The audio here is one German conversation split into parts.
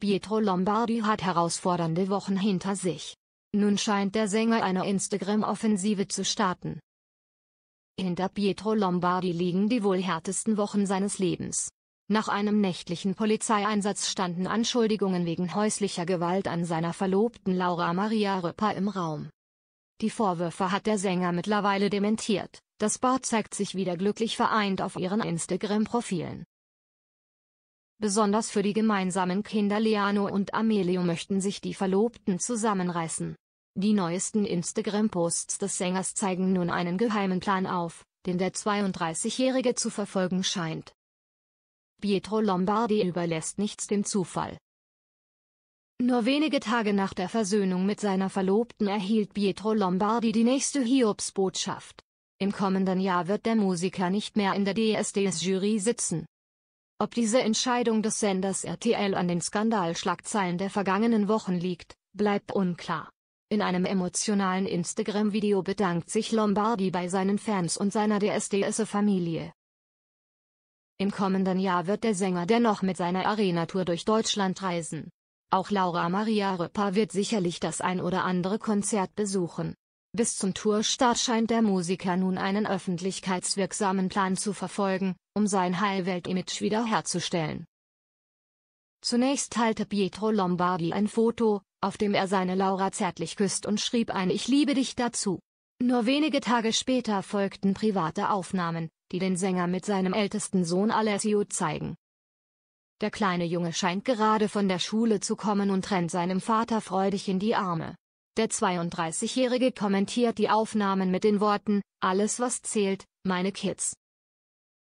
Pietro Lombardi hat herausfordernde Wochen hinter sich. Nun scheint der Sänger eine Instagram-Offensive zu starten. Hinter Pietro Lombardi liegen die wohl härtesten Wochen seines Lebens. Nach einem nächtlichen Polizeieinsatz standen Anschuldigungen wegen häuslicher Gewalt an seiner Verlobten Laura Maria Röpper im Raum. Die Vorwürfe hat der Sänger mittlerweile dementiert, das Paar zeigt sich wieder glücklich vereint auf ihren Instagram-Profilen. Besonders für die gemeinsamen Kinder Leano und Amelio möchten sich die Verlobten zusammenreißen. Die neuesten Instagram-Posts des Sängers zeigen nun einen geheimen Plan auf, den der 32-Jährige zu verfolgen scheint. Pietro Lombardi überlässt nichts dem Zufall. Nur wenige Tage nach der Versöhnung mit seiner Verlobten erhielt Pietro Lombardi die nächste Hiobsbotschaft. Im kommenden Jahr wird der Musiker nicht mehr in der DSDS-Jury sitzen. Ob diese Entscheidung des Senders RTL an den Skandalschlagzeilen der vergangenen Wochen liegt, bleibt unklar. In einem emotionalen Instagram-Video bedankt sich Lombardi bei seinen Fans und seiner DSDS-Familie. Im kommenden Jahr wird der Sänger dennoch mit seiner Arena-Tour durch Deutschland reisen. Auch Laura Maria Röpper wird sicherlich das ein oder andere Konzert besuchen. Bis zum Tourstart scheint der Musiker nun einen öffentlichkeitswirksamen Plan zu verfolgen, um sein Heilwelt-Image wiederherzustellen. Zunächst teilte Pietro Lombardi ein Foto, auf dem er seine Laura zärtlich küsst und schrieb ein Ich liebe dich dazu. Nur wenige Tage später folgten private Aufnahmen, die den Sänger mit seinem ältesten Sohn Alessio zeigen. Der kleine Junge scheint gerade von der Schule zu kommen und rennt seinem Vater freudig in die Arme. Der 32-Jährige kommentiert die Aufnahmen mit den Worten, alles was zählt, meine Kids.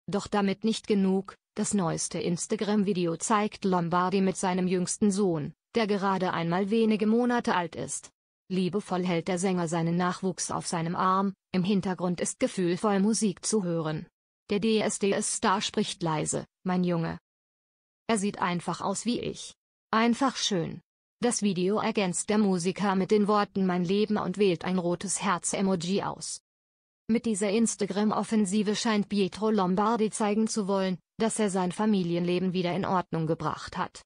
Doch damit nicht genug, das neueste Instagram-Video zeigt Lombardi mit seinem jüngsten Sohn, der gerade einmal wenige Monate alt ist. Liebevoll hält der Sänger seinen Nachwuchs auf seinem Arm, im Hintergrund ist gefühlvoll Musik zu hören. Der DSDS-Star spricht leise, mein Junge. Er sieht einfach aus wie ich. Einfach schön. Das Video ergänzt der Musiker mit den Worten Mein Leben und wählt ein rotes Herz-Emoji aus. Mit dieser Instagram-Offensive scheint Pietro Lombardi zeigen zu wollen, dass er sein Familienleben wieder in Ordnung gebracht hat.